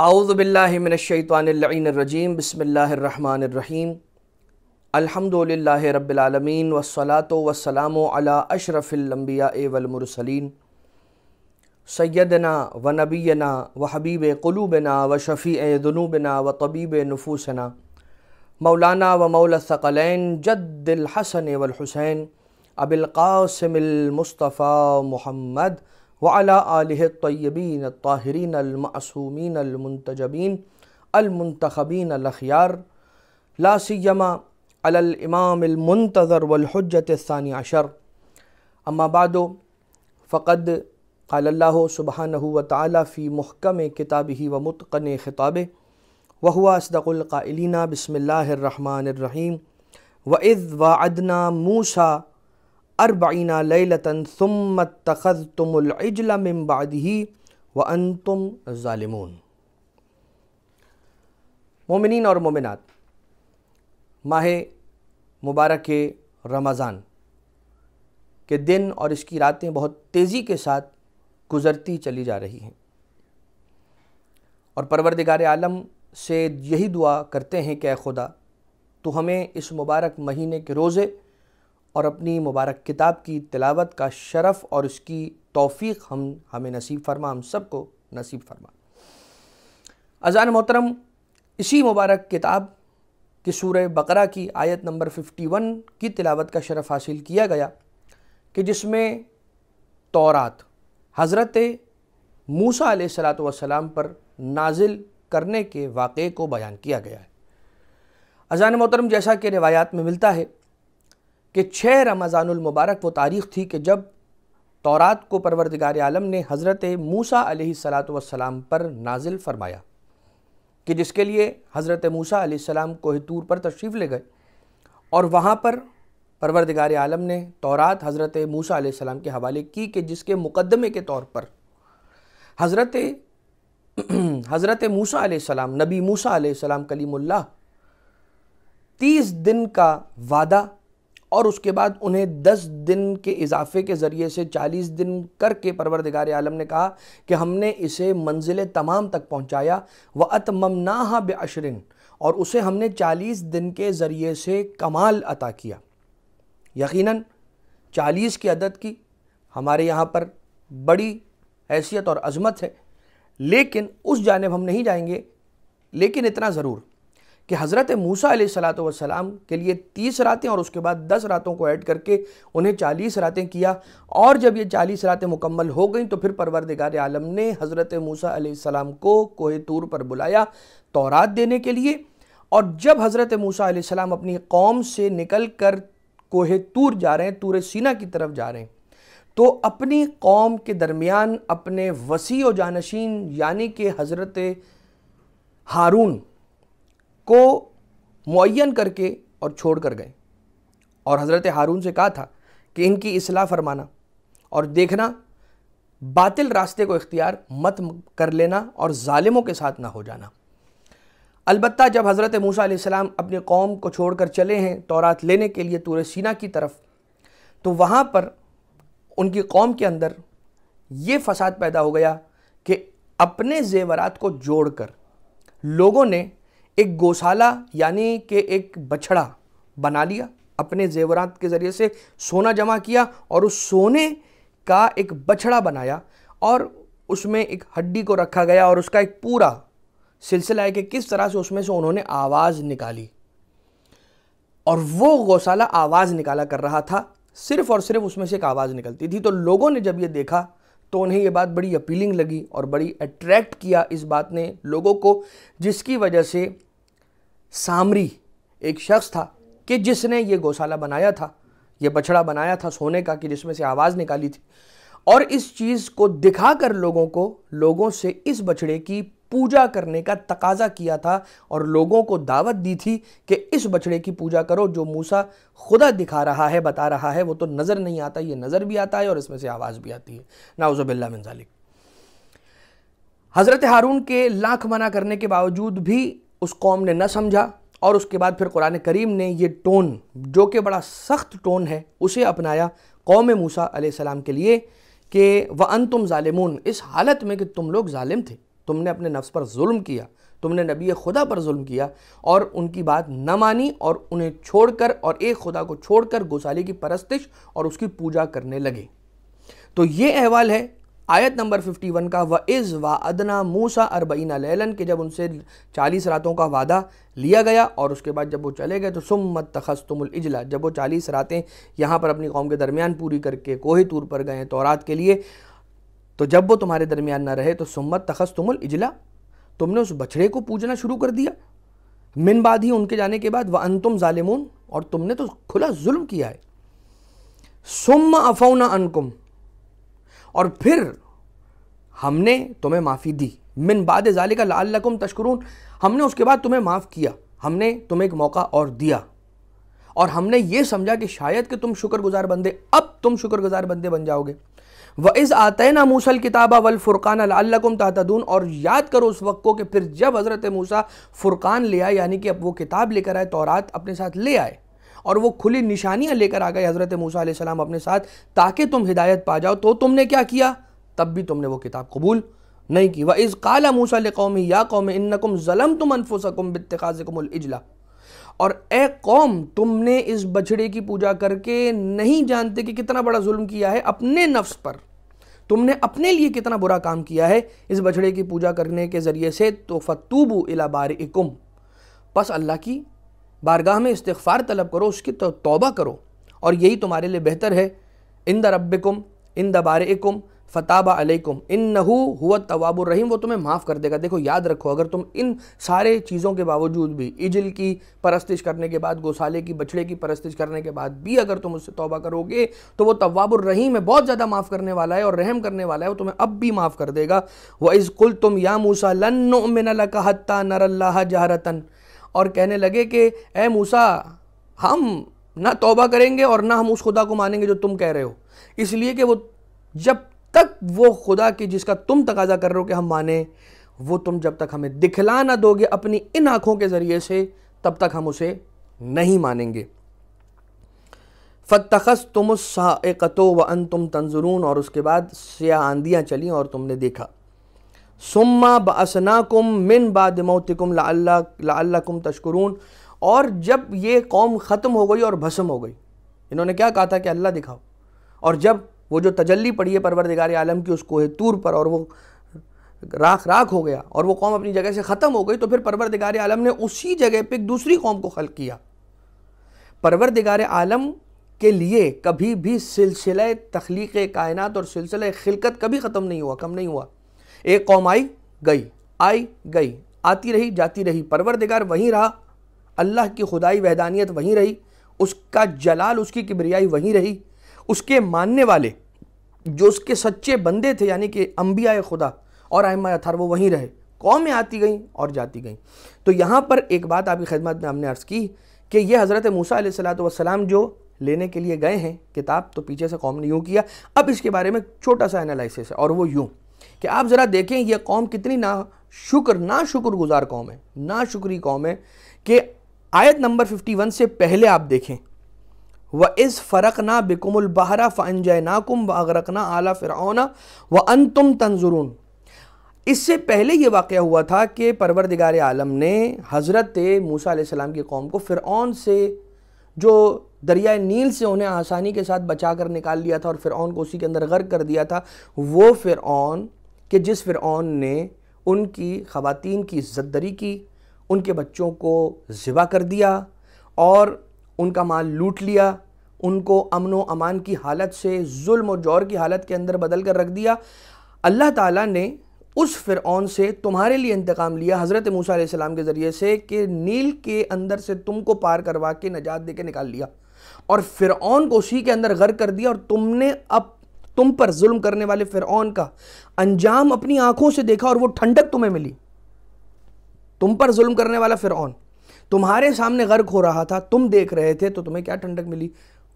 आउज़बिल्लिमिनशैतवानरजीम बसमीम अलहमदिल्ला रबालमीन वसलात वसलाम अला अशरफ़िलम्बिया वलमरसलिन सैदना व नबीना व हबीब क़लूबना व शफ़ी जुनूबना व तबीब नफूसना मौलाना व मौल सकलैन जद्दिल हसन वलहुसैन अबिलकासमिलमस्तफ़ा मोहम्मद वाला आलह तय्यबीन ताहरीन अलमासूमिन अलमतजबीन अलमंतबीन अलखियार लासमा अलमामतज़र वलहजत ानी अशर अम्माबाद फ़क़द अल्लाह सुबहान व फ़ी महकम किताब ही व मतकन ख़िताब वहुआ असदक़ुल्क़ाइलिना बसमिल्लर रहीम व इज़ व अदना मूसा अरबीना लतन सुमत तखज़ तुमजला ही व अन तुम ालिमून मोमिन और मोमिनत माह मुबारक रमज़ान के दिन और इसकी रातें बहुत तेज़ी के साथ गुज़रती चली जा रही हैं और परवरदिगार आलम से यही दुआ करते हैं कि खुदा तो हमें इस मुबारक महीने के रोज़े और अपनी मुबारक किताब की तिलावत का शरफ़ और उसकी तौफीक हम हमें नसीब फरमा हम सबको नसीब फरमा अजान मोहतरम इसी मुबारक किताब कि सूर बकरा की आयत नंबर 51 की तिलावत का शरफ़ हासिल किया गया कि जिसमें तौरात हज़रत मूसा सलाम पर नाजिल करने के वाक़े को बयान किया गया है अजान मोहतरम जैसा कि रिवायात में मिलता है कि छः रमज़ानमबारक वो तारीख़ थी कि जब तौरात को परवरदिगार आलम ने हज़रत मूसा सलाम पर नाजिल फरमाया कि जिसके लिए हज़रत मूसा सलाम कोहतूर पर तशरीफ़ ले गए और वहाँ पर परवरदिगार आलम ने तौरात हज़रत मूसा सलाम के हवाले की कि जिसके मुकदमे के तौर पर हज़रत हज़रत मूसा सलाम नबी मूसा सलाम कलीमुल्ला तीस दिन का वादा और उसके बाद उन्हें 10 दिन के इजाफे के ज़रिए से 40 दिन करके परवरदिगार आलम ने कहा कि हमने इसे मंजिल तमाम तक पहुँचाया व अतममना बशरिन और उसे हमने 40 दिन के ज़रिए से कमाल अता किया यकीनन 40 की अदद की हमारे यहाँ पर बड़ी हैसियत और अजमत है लेकिन उस जानब हम नहीं जाएंगे लेकिन इतना ज़रूर कि हज़रत मूसा सलातम के लिए तीस रातें और उसके बाद दस रातों को ऐड करके उन्हें चालीस रातें किया और जब ये चालीस रातें मुकम्मल हो गई तो फिर परवरदगार आलम ने हज़रत मूसा सलाम को कोहे तूर पर बुलाया तोरात देने के लिए और जब हज़रत मूसा सलाम अपनी कौम से निकल कर कोहे तूर जा रहे हैं तूर सीना की तरफ जा रहे हैं तो अपनी कौम के दरमियान अपने वसी व जानशीन यानी कि हज़रत हारून को मुन करके और छोड़ कर गए और हज़रत हारून से कहा था कि इनकी असलाह फरमाना और देखना बातिल रास्ते को इख्तियार मत कर लेना और ालिमों के साथ ना हो जाना अलबत् जब हज़रत मूसा अपनी कौम को छोड़ कर चले हैं तोरात लेने के लिए तुरे सीना की तरफ तो वहाँ पर उनकी कौम के अंदर ये फसाद पैदा हो गया कि अपने जेवरात को जोड़कर लोगों ने एक गौशाला यानी कि एक बछड़ा बना लिया अपने जेवरात के ज़रिए से सोना जमा किया और उस सोने का एक बछड़ा बनाया और उसमें एक हड्डी को रखा गया और उसका एक पूरा सिलसिला है कि किस तरह से उसमें से उन्होंने आवाज़ निकाली और वो गौशाला आवाज़ निकाला कर रहा था सिर्फ और सिर्फ उसमें से एक आवाज़ निकलती थी तो लोगों ने जब ये देखा तो उन्हें ये बात बड़ी अपीलिंग लगी और बड़ी अट्रैक्ट किया इस बात ने लोगों को जिसकी वजह से सामरी एक शख्स था कि जिसने ये गौशाला बनाया था ये बछड़ा बनाया था सोने का कि जिसमें से आवाज़ निकाली थी और इस चीज़ को दिखाकर लोगों को लोगों से इस बछड़े की पूजा करने का तकाजा किया था और लोगों को दावत दी थी कि इस बछड़े की पूजा करो जो मूसा खुदा दिखा रहा है बता रहा है वो तो नज़र नहीं आता ये नज़र भी आता है और इसमें से आवाज़ भी आती है नाउज़बिल्ला मिनजालिक हज़रत हारून के लाख मना करने के बावजूद भी उस कौम ने न समझा और उसके बाद फिर कुरान करीम ने ये टोन जो कि बड़ा सख्त टोन है उसे अपनाया कौम मूसा सलाम के लिए कि व अन तुम ालिमून इस हालत में कि तुम लोग ालिम थे तुमने अपने नफ्स पर जुल्म किया तुमने नबी खुदा पर जुल्म किया और उनकी बात न मानी और उन्हें छोड़कर और एक खुदा को छोड़कर गोसाले की परस्तिश और उसकी पूजा करने लगे तो ये अहवाल है आयत नंबर 51 का व इज़ व अदना मूसा अरबईना लेलन के जब उनसे 40 रातों का वादा लिया गया और उसके बाद जब वो चले गए तो सुम्मत तखस्तुमलजला जब वो 40 रातें यहाँ पर अपनी कौम के दरमियान पूरी करके कोहे तूर पर गए तोरात के लिए तो जब वो तुम्हारे दरमियान ना रहे तो सुम्मत तखस्तुमलजला तुमने उस बछड़े को पूजना शुरू कर दिया मिन बाद ही उनके जाने के बाद व तुम ालिमून और तुमने तो खुला जुल्म किया है सुम अफौना अनकुम और फिर हमने तुम्हें माफ़ी दी मिन बाद जाले का लाल लकुम हमने उसके बाद तुम्हें माफ़ किया हमने तुम्हें एक मौका और दिया और हमने ये समझा कि शायद कि तुम शुक्रगुजार बंदे अब तुम शुक्रगुजार बंदे बन जाओगे व इज़ आते ना मूसल किताबा वल फ़ुरकान लाकुम तहतदून और याद करो उस वक्त को कि फिर जब हज़रत मूसा फ़ुरकान ले आए यानी कि अब वो किताब लेकर आए तौरात अपने साथ ले आए और वो खुली निशानियाँ लेकर आ गए हज़रत मूसा सलाम अपने साथ ताकि तुम हिदायत पा जाओ तो तुमने क्या किया तब भी तुमने वो किताब कबूल नहीं की व इस काला मूसा कौम या कौम इन्नकुम ज़लम तुम अनफुसकुम बितखाजकुमजला और ए कौम तुमने इस बछड़े की पूजा करके नहीं जानते कि कितना बड़ा जुल्म किया है अपने नफ्स पर तुमने अपने लिए कितना बुरा काम किया है इस बछड़े की पूजा करने के ज़रिए से तो फतूबू इला बारिकुम बस अल्लाह की बारगाह में इस्तफ़ार तलब करो उसकी तो तौबा करो और यही तुम्हारे लिए बेहतर है इन द रब्बिकुम इन द बारकुम फ़ताबा अलैकुम इन नहू हुआ तवाबुररहीम वो तुम्हें माफ़ कर देगा देखो याद रखो अगर तुम इन सारे चीज़ों के बावजूद भी इजल की परस्तिश करने के बाद गौसाले की बछड़े की परस्तिश करने के बाद भी अगर तुम उससे तौबा करोगे तो वो तवाबुररहीम है बहुत ज़्यादा माफ़ करने वाला है और रहम करने वाला है वो तुम्हें अब भी माफ़ कर देगा वह इज़ कुल तुम या मूसा लन मिनल कहत्ता नरल्ला जहरतन और कहने लगे कि ए मूसा हम ना तोबा करेंगे और ना हम उस खुदा को मानेंगे जो तुम कह रहे हो इसलिए कि वो जब तक वो खुदा की जिसका तुम तकाजा कर रहे हो कि हम माने वो तुम जब तक हमें दिखला ना दोगे अपनी इन आँखों के ज़रिए से तब तक हम उसे नहीं मानेंगे फ़तखस तुम सा व अन तुम तंजरून और उसके बाद स्या आंधियाँ चली और तुमने देखा सुम्मा बसनाकुम मिन बाद मौतिकुम लाकुम तशकरून और जब ये कौम ख़त्म हो गई और भस्म हो गई इन्होंने क्या कहा था कि अल्लाह दिखाओ और जब वो जो तजल्ली पड़ी है परवरदिगार आलम की उस कोहे तूर पर और वो राख राख हो गया और वो कौम अपनी जगह से ख़त्म हो गई तो फिर परवरदिगार आलम ने उसी जगह पर एक दूसरी कौम को खल किया परवरदिगार आलम के लिए कभी भी सिलसिला तख्लीक कायनत और सिलसिला खिलकत कभी ख़त्म नहीं हुआ कम नहीं हुआ एक कौम आई गई आई गई आती रही जाती रही परवरदिगार वहीं रहा अल्लाह की खुदाई वहदानियत वहीं रही उसका जलाल उसकी किबरियाई वहीं रही उसके मानने वाले जो उसके सच्चे बंदे थे यानी कि अम्बिया खुदा और आयमा अथार वो वहीं रहे कौमें आती गईं और जाती गईं तो यहाँ पर एक बात आपकी खदमत में हमने अर्ज़ की कि ये हज़रत मूसा सलाम जो लेने के लिए गए हैं किताब तो पीछे से कौम ने यूँ किया अब इसके बारे में छोटा सा एनालिसिस है और वो यूँ कि आप ज़रा देखें यह कौम कितनी ना शुक्र ना शुक्र गुज़ार कौम है ना शुक्री कौम है कि आयत नंबर 51 से पहले आप देखें व इस फ़रक ना बिकुमुल बहरा फ़न जय नाकुम व ना आला फ़िरौना व अन तुम तंजुरून इससे पहले ये वाक़ हुआ था कि परवरदिगार आलम ने हज़रत मूसा सलाम की कौम को फ़िरौन से जो दरिया नील से उन्हें आसानी के साथ बचा कर निकाल लिया था और फिर को उसी के अंदर गर्क कर दिया था वो फ़िर कि जिस फ़िरौन ने उनकी ख़वातीन की दरी की उनके बच्चों को ज़िबा कर दिया और उनका माल लूट लिया उनको अमन व अमान की हालत से जुल्म और जौर की हालत के अंदर बदल कर रख दिया अल्लाह ताला ने उस फ़िरौन से तुम्हारे लिए इंतकाम लिया हज़रत मूसा सलाम के ज़रिए से कि नील के अंदर से तुमको पार करवा के नजात दे के निकाल लिया और फ़िरौन को उसी के अंदर गर्क कर दिया और तुमने अब तुम पर जुल्म करने वाले फिर का अंजाम अपनी आंखों से देखा और वो ठंडक तुम्हें मिली तुम पर जुल्म करने वाला फिर तुम्हारे सामने गर्क हो रहा था तुम देख रहे थे तो तुम्हें क्या ठंडक मिली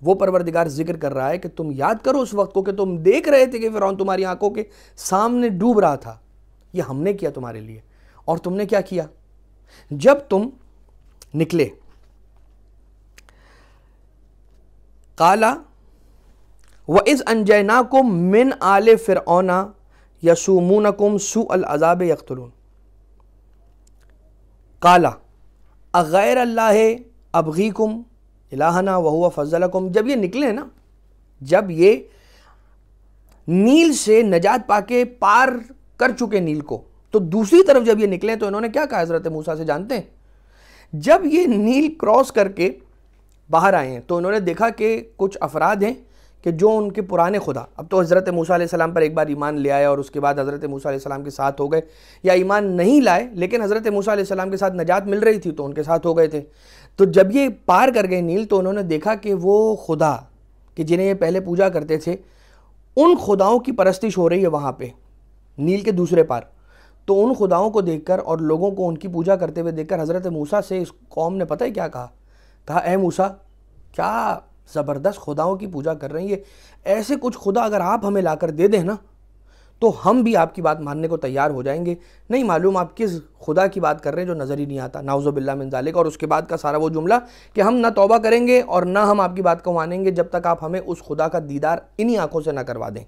वो परवरदिगार जिक्र कर रहा है कि तुम याद करो उस वक्त को कि तुम देख रहे थे कि फिर तुम्हारी आंखों के सामने डूब रहा था ये हमने किया तुम्हारे लिए और तुमने क्या किया जब तुम निकले काला व इस अनजैना को मिन आल फ़िरौना यसूमून कुम सुअलज़ाब यख्तलून काला अगैर अल्लाह अबगी कुम इलाहना वहुआ फजल कुम जब ये निकले ना जब ये नील से नजात पाके पार कर चुके नील को तो दूसरी तरफ जब ये निकले तो इन्होंने क्या कहा हज़रत मूसा से जानते हैं जब ये नील क्रॉस करके बाहर आए हैं तो इन्होंने देखा कि कुछ अफराद हैं कि जो उनके पुराने खुदा अब तो हज़रत मूसा सलाम पर एक बार ईमान ले आए और उसके बाद हज़रत मूसा सलाम के साथ हो गए या ईमान नहीं लाए लेकिन हज़रत मूसा सलाम के साथ नजात मिल रही थी तो उनके साथ हो गए थे तो जब ये पार कर गए नील तो उन्होंने देखा कि वो खुदा कि जिन्हें ये पहले पूजा करते थे उन खुदाओं की परस्तिश हो रही है वहाँ पर नील के दूसरे पार तो उन खुदाओं को देख और लोगों को उनकी पूजा करते हुए देख हज़रत मूसा से इस कौम ने पता ही क्या कहा कहा ए मूसा क्या ज़बरदस्त खुदाओं की पूजा कर रहे हैं ये ऐसे कुछ खुदा अगर आप हमें ला कर दे दें ना तो हम भी आपकी बात मानने को तैयार हो जाएंगे नहीं मालूम आप किस खुदा की बात कर रहे हैं जो नज़र ही नहीं आता नाउज़बिल्ला मिनजालिक और उसके बाद का सारा वो जुमला कि हम ना तौबा करेंगे और ना हम आपकी बात को मानेंगे जब तक आप हमें उस खुदा का दीदार इन्हीं आंखों से ना करवा दें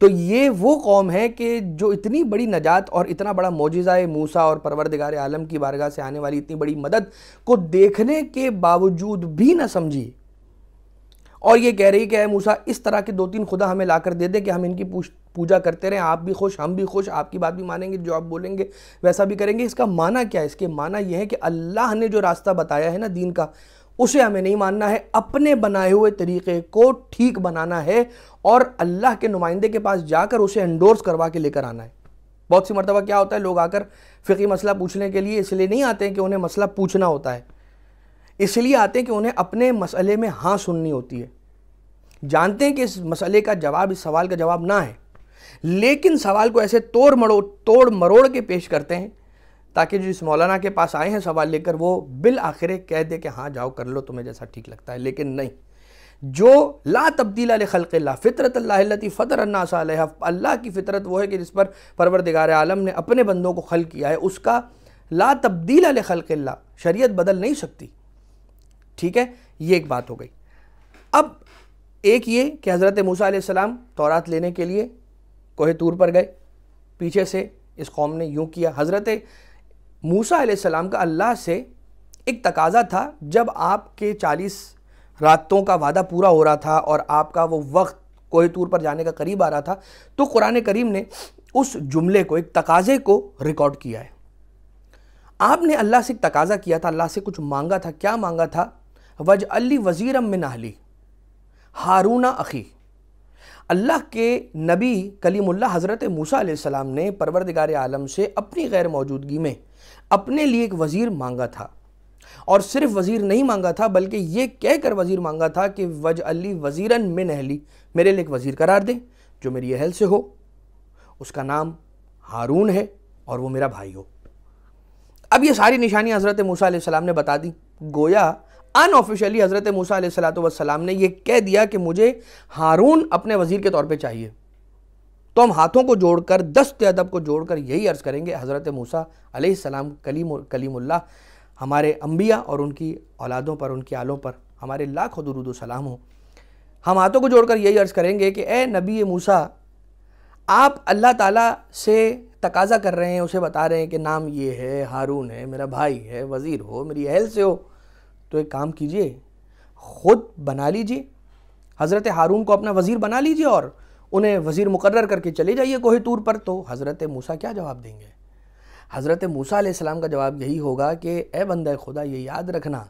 तो ये वो कौम है कि जो इतनी बड़ी नजात और इतना बड़ा मोजिज़ा मूसा और परवरदिगार आलम की बारगाह से आने वाली इतनी बड़ी मदद को देखने के बावजूद भी ना समझी और ये कह रही कि है मूसा इस तरह के दो तीन खुदा हमें ला कर दे दें कि हम इनकी पूजा करते रहें आप भी खुश हम भी खुश आपकी बात भी मानेंगे जो आप बोलेंगे वैसा भी करेंगे इसका माना क्या है इसके माना यह है कि अल्लाह ने जो रास्ता बताया है ना दीन का उसे हमें नहीं मानना है अपने बनाए हुए तरीक़े को ठीक बनाना है और अल्लाह के नुमाइंदे के पास जाकर उसे एंडोर्स करवा के लेकर आना है बहुत सी मरतबा क्या होता है लोग आकर फ़िकी मसला पूछने के लिए इसलिए नहीं आते हैं कि उन्हें मसला पूछना होता है इसलिए आते हैं कि उन्हें अपने मसले में हाँ सुननी होती है जानते हैं कि इस मसले का जवाब इस सवाल का जवाब ना है लेकिन सवाल को ऐसे तोड़ मड़ो तोड़ मरोड़ के पेश करते हैं ताकि जो इस मौलाना के पास आए हैं सवाल लेकर वो बिल आखिर कह दे कि हाँ जाओ कर लो तुम्हें जैसा ठीक लगता है लेकिन नहीं जो ला तब्दील खल्क़ फ़ितरत अल्लाती फ़तर अल्लाह की फ़ितरत वो है कि जिस पर परवरदिगार आलम ने अपने बंदों को खल किया है उसका ला तब्दील खल्क़ शरीयत बदल नहीं सकती ठीक है ये एक बात हो गई अब एक ये कि हज़रत मूसा सलाम तौरात लेने के लिए कोहे तूर पर गए पीछे से इस कौम ने यूँ किया हज़रत मूसा सलाम का अल्लाह से एक तकाजा था जब आपके चालीस रातों का वादा पूरा हो रहा था और आपका वो वक्त कोहे तूर पर जाने का करीब आ रहा था तो कुरान करीम ने उस जुमले को एक तकाजे को रिकॉर्ड किया है आपने अल्लाह से एक तकाज़ा किया था अल्लाह से कुछ मांगा था क्या मांगा था वज अली वज़ीर अमिन अहली हारूना अखी अल्लाह के नबी कलीमुल्ला हज़रत मूसा सलाम ने परवरदिगार आलम से अपनी गैर मौजूदगी में अपने लिए एक वज़ीर मांगा था और सिर्फ वज़ीर नहीं मांगा था बल्कि ये कहकर वज़ीर मांगा था कि वज अली वज़ीरन मिन अहली मेरे लिए एक वज़ीर करार दें जो मेरी अहल से हो उसका नाम हारून है और वो मेरा भाई हो अब ये सारी निशानियाँ हज़रत मूसा सलाम ने बता दी गोया अनऑफिशियली हज़रत मूसा सलाम ने यह कह दिया कि मुझे हारून अपने वज़ीर के तौर पर चाहिए तो हम हाथों को जोड़कर दस्त अदब को जोड़कर यही अर्ज़ करेंगे हज़रत मूसा सलाम कलीम कलीमुल्ला हमारे अम्बिया और उनकी औलादों पर उनकी आलों पर हमारे लाखों दरुद सलाम हो हम हाथों को जोड़कर यही अर्ज़ करेंगे कि ए नबी मूसा आप अल्लाह ताला से तकाजा कर रहे हैं उसे बता रहे हैं कि नाम ये है हारून है मेरा भाई है वज़ीर हो मेरी अहल से हो तो एक काम कीजिए ख़ुद बना लीजिए हज़रत हारून को अपना वज़ीर बना लीजिए और उन्हें वज़ीर मुकर्र करके चले जाइए कोहे तूर पर तो हज़रत मूसा क्या जवाब देंगे हज़रत मूसा आलाम का जवाब यही होगा कि ए बंद खुदा ये याद रखना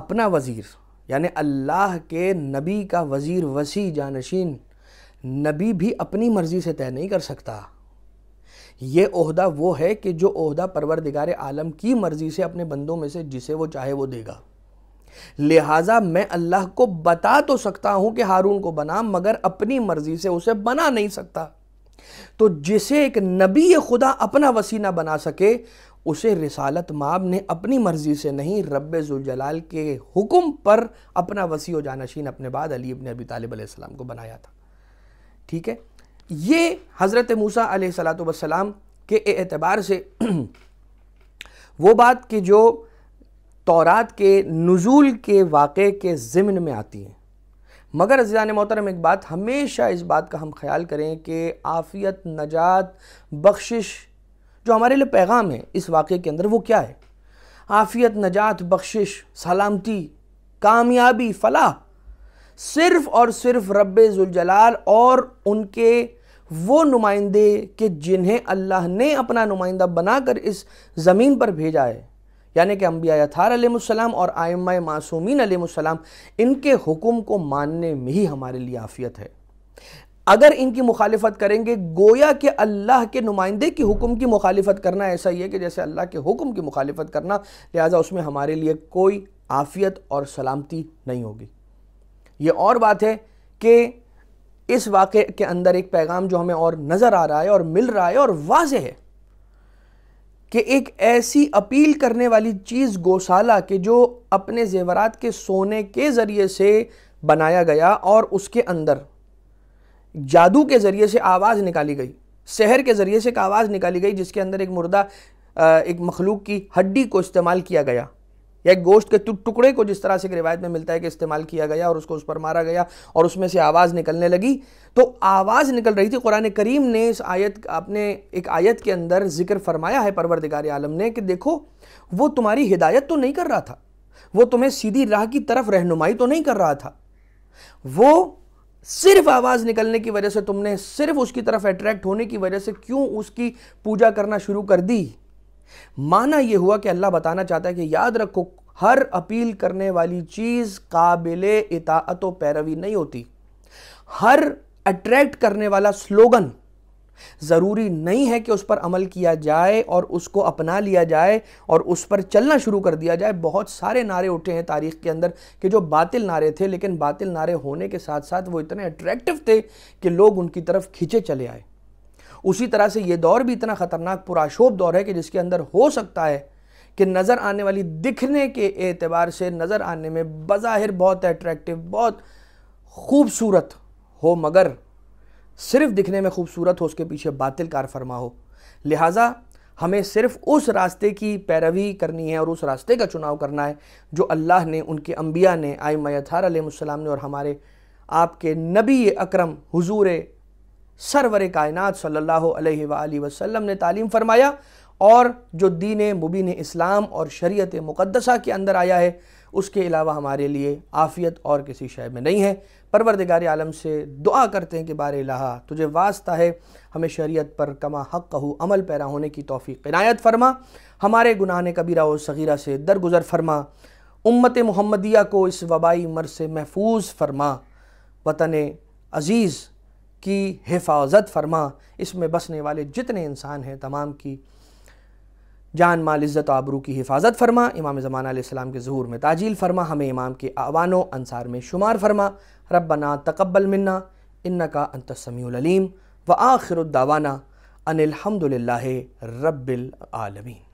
अपना वज़ीर यानि अल्लाह के नबी का वज़ीर वसी जानशीन नबी भी अपनी मर्ज़ी से तय नहीं कर सकता ये अहदा वो है कि जो अहदा परवरदिगार आलम की मर्ज़ी से अपने बंदों में से जिसे वो चाहे वो देगा लिहाजा मैं अल्लाह को बता तो सकता हूं कि हारून को बना मगर अपनी मर्जी से उसे बना नहीं सकता तो जिसे एक नबी खुदा अपना वसीना बना सके उसे रिसालत माब ने अपनी मर्जी से नहीं रब जुलजलाल के हुक्म पर अपना वसी व जानशीन अपने बाद अली इबन अबी तालब को बनाया था ठीक है ये हज़रत मूसा सलाम के एतबार से वो बात कि जो तौरात के नज़ुल के वाक़े के ज़िमन में आती है मगर अजान मोहतरम एक बात हमेशा इस बात का हम ख्याल करें कि आफ़ियत नजात बख्शिश जो हमारे लिए पैगाम है इस वाक़े के अंदर वो क्या है आफ़ियत नजात बख्शिश सलामती कामयाबी फलाह सिर्फ़ और सिर्फ़ जुलजलाल और उनके वो नुमाइंदे कि जिन्हें अल्लाह ने अपना नुमाइंदा बनाकर इस ज़मीन पर भेजा है यानी कि अम्बिया यथार आलम और आयम मासूमिन आलम इनके हुक्म को मानने में ही हमारे लिए आफियत है अगर इनकी मुखालफत करेंगे गोया के अल्लाह के नुमाइंदे की हुक्म की मुखालफत करना ऐसा ही है कि जैसे अल्लाह के हुक्म की मुखालफत करना लिहाजा उसमें हमारे लिए कोई आफियत और सलामती नहीं होगी ये और बात है कि इस वाक़े के अंदर एक पैगाम जो हमें और नज़र आ रहा है और मिल रहा है और वाज है कि एक ऐसी अपील करने वाली चीज़ गौशाला के जो अपने जेवरात के सोने के ज़रिए से बनाया गया और उसके अंदर जादू के ज़रिए से आवाज़ निकाली गई शहर के ज़रिए से एक आवाज़ निकाली गई जिसके अंदर एक मुर्दा एक मखलूक की हड्डी को इस्तेमाल किया गया या गोश्त के टुकड़े को जिस तरह से रिवायत में मिलता है कि इस्तेमाल किया गया और उसको उस पर मारा गया और उसमें से आवाज़ निकलने लगी तो आवाज़ निकल रही थी कुरान करीम ने इस आयत अपने एक आयत के अंदर जिक्र फरमाया है परवरदिगार आलम ने कि देखो वो तुम्हारी हिदायत तो नहीं कर रहा था वो तुम्हें सीधी राह की तरफ रहनुमाई तो नहीं कर रहा था वो सिर्फ आवाज़ निकलने की वजह से तुमने सिर्फ उसकी तरफ अट्रैक्ट होने की वजह से क्यों उसकी पूजा करना शुरू कर दी माना यह हुआ कि अल्लाह बताना चाहता है कि याद रखो हर अपील करने वाली चीज़ काबिल इतात पैरवी नहीं होती हर अट्रैक्ट करने वाला स्लोगन ज़रूरी नहीं है कि उस पर अमल किया जाए और उसको अपना लिया जाए और उस पर चलना शुरू कर दिया जाए बहुत सारे नारे उठे हैं तारीख़ के अंदर कि जो बातिल नारे थे लेकिन बातिल नारे होने के साथ साथ वो इतने अट्रैक्टिव थे कि लोग उनकी तरफ खींचे चले आए उसी तरह से ये दौर भी इतना ख़तरनाक पुराशोभ दौर है कि जिसके अंदर हो सकता है कि नज़र आने वाली दिखने के एतबार से नज़र आने में बज़ाहिर बहुत अट्रैक्टिव बहुत खूबसूरत हो मगर सिर्फ दिखने में खूबसूरत हो उसके पीछे बातिल कार फरमा हो लिहाजा हमें सिर्फ उस रास्ते की पैरवी करनी है और उस रास्ते का चुनाव करना है जो अल्लाह ने उनके अम्बिया ने मैथार अथार ने और हमारे आपके नबी अक्रम हजूर सरवर कायनत सल्ला वसम ने तालीम फरमाया और जो दीन मुबीन इस्लाम और शरीत मुक़दसा के अंदर आया है उसके अलावा हमारे लिए आफ़ियत और किसी शय में नहीं है परवरदगार आलम से दुआ करते हैं कि बार ला तुझे वास्ता है हमें शरीयत पर कमा हक कहू अमल पैरा होने की तोफ़ी इनायत फरमा हमारे गुनाह ने कबीरा और सगीरा से दरगुजर फरमा उम्मत मोहम्मदिया को इस वबाई मर से महफूज फरमा वतन अज़ीज़ की हिफाजत फरमा इसमें बसने वाले जितने इंसान हैं तमाम की जान माल इज़्ज़त आबरू की हिफाजत फरमा इमाम ज़मान के ज़हूर में ताजील फरमा हमें इमाम के आवानों अनसार में शुमार फरमा रबना तकबल मन्ना इन्ना का अंतसमीम व आखिरदावाना अनिलहमदिल्ला रबालमीन